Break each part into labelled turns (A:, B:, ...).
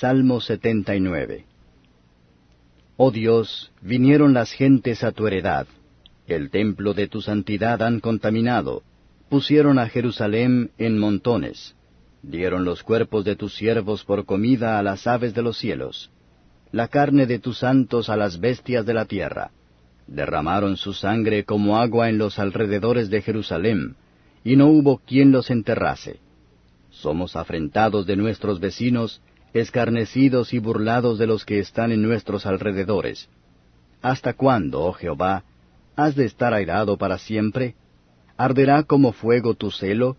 A: Salmo 79 Oh Dios, vinieron las gentes a tu heredad, el templo de tu santidad han contaminado, pusieron a Jerusalén en montones, dieron los cuerpos de tus siervos por comida a las aves de los cielos, la carne de tus santos a las bestias de la tierra, derramaron su sangre como agua en los alrededores de Jerusalén, y no hubo quien los enterrase. Somos afrentados de nuestros vecinos, escarnecidos y burlados de los que están en nuestros alrededores. ¿Hasta cuándo, oh Jehová, has de estar airado para siempre? ¿Arderá como fuego tu celo?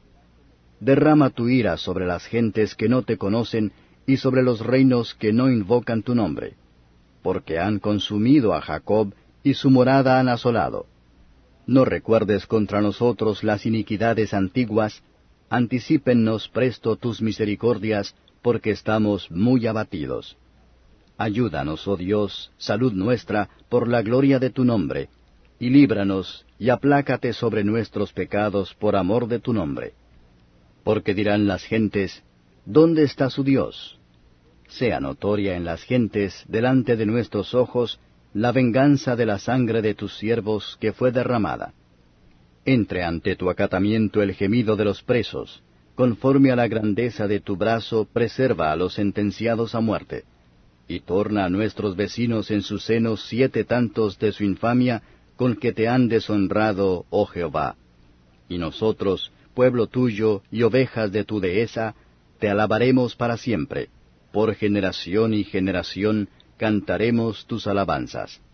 A: Derrama tu ira sobre las gentes que no te conocen y sobre los reinos que no invocan tu nombre, porque han consumido a Jacob y su morada han asolado. No recuerdes contra nosotros las iniquidades antiguas, anticípennos presto tus misericordias, porque estamos muy abatidos. Ayúdanos, oh Dios, salud nuestra, por la gloria de tu nombre, y líbranos, y aplácate sobre nuestros pecados por amor de tu nombre. Porque dirán las gentes, ¿dónde está su Dios? Sea notoria en las gentes, delante de nuestros ojos, la venganza de la sangre de tus siervos que fue derramada entre ante tu acatamiento el gemido de los presos, conforme a la grandeza de tu brazo preserva a los sentenciados a muerte, y torna a nuestros vecinos en su seno siete tantos de su infamia con que te han deshonrado, oh Jehová. Y nosotros, pueblo tuyo y ovejas de tu dehesa, te alabaremos para siempre, por generación y generación cantaremos tus alabanzas.